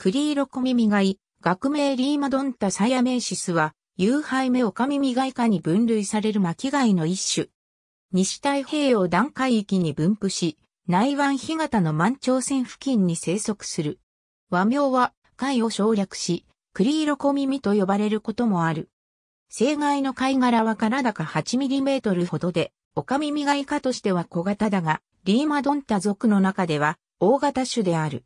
クリーロコミミガイ、学名リーマドンタサヤメーシスは、有害目オカミミガイ科に分類される巻貝の一種。西太平洋段海域に分布し、内湾干潟の満潮線付近に生息する。和名は、貝を省略し、クリーロコミミと呼ばれることもある。生害の貝殻は体高8トルほどで、オカミミガイ科としては小型だが、リーマドンタ属の中では大型種である。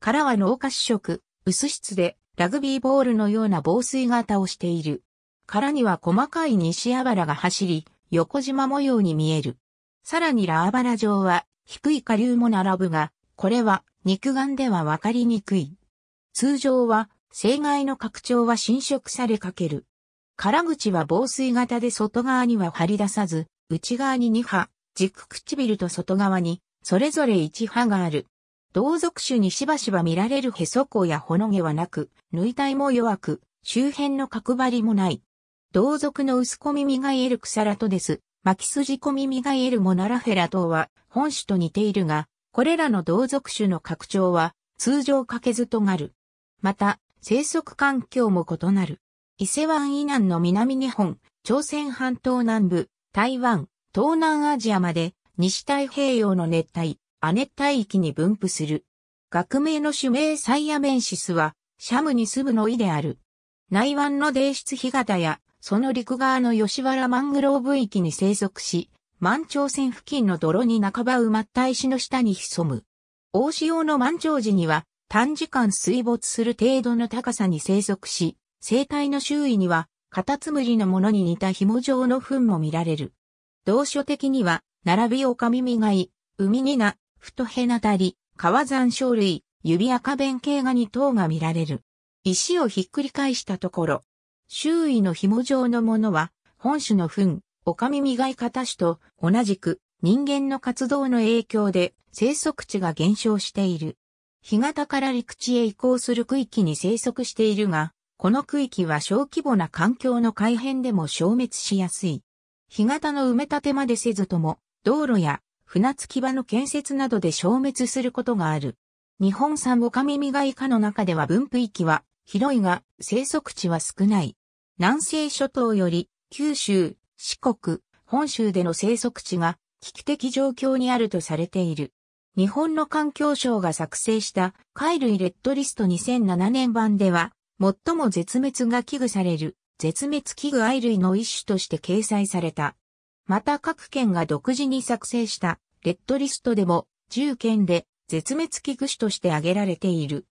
殻は脳下主食、薄質で、ラグビーボールのような防水型をしている。殻には細かい西あばらが走り、横縞模様に見える。さらにラアバラ状は、低い下流も並ぶが、これは肉眼ではわかりにくい。通常は、生骸の拡張は侵食されかける。殻口は防水型で外側には張り出さず、内側に2波、軸唇と外側に、それぞれ1波がある。同族種にしばしば見られるへそ孔やほの毛はなく、縫い体も弱く、周辺の角張りもない。同族の薄小耳がえるクサラトです。巻き筋小耳がえるモナラフェラ等は本種と似ているが、これらの同族種の拡張は通常かけずとなる。また、生息環境も異なる。伊勢湾以南の南日本、朝鮮半島南部、台湾、東南アジアまで西太平洋の熱帯、亜熱帯域に分布する。学名の種名サイアメンシスは、シャムにすむの意である。内湾の泥質干潟や、その陸側の吉原マングローブ域に生息し、満潮線付近の泥に半ば埋まった石の下に潜む。大潮の満潮時には、短時間水没する程度の高さに生息し、生態の周囲には、カタツムリのものに似た紐状の糞も見られる。同書的には、並びオカミミガイ、ウミニナ、太へなたり、川山生類、指赤弁形ガニ等が見られる。石をひっくり返したところ、周囲の紐状のものは、本種の糞、オカミミガイカタ種と同じく人間の活動の影響で生息地が減少している。干潟から陸地へ移行する区域に生息しているが、この区域は小規模な環境の改変でも消滅しやすい。干潟の埋め立てまでせずとも、道路や船着き場の建設などで消滅することがある。日本産オカミミガイ科の中では分布域は広いが生息地は少ない。南西諸島より九州、四国、本州での生息地が危機的状況にあるとされている。日本の環境省が作成した貝類レッドリスト2007年版では、最も絶滅が危惧される絶滅危惧愛類の一種として掲載された。また各県が独自に作成したレッドリストでも10県で絶滅危惧種として挙げられている。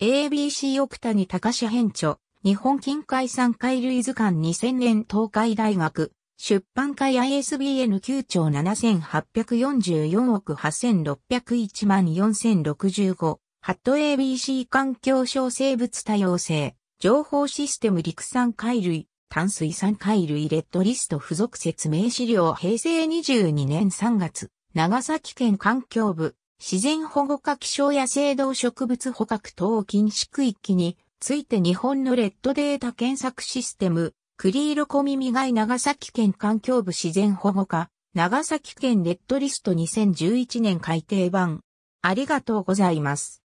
ABC 奥谷隆編著、日本近海産海類図鑑2000年東海大学、出版会 ISBN 9兆7844億8601万4065、ハット ABC 環境省生物多様性、情報システム陸産海類、炭水酸回類レッドリスト付属説明資料平成22年3月、長崎県環境部、自然保護化気象野生動植物捕獲等禁止区域について日本のレッドデータ検索システム、クリーロコミミガイ長崎県環境部自然保護課、長崎県レッドリスト2011年改定版。ありがとうございます。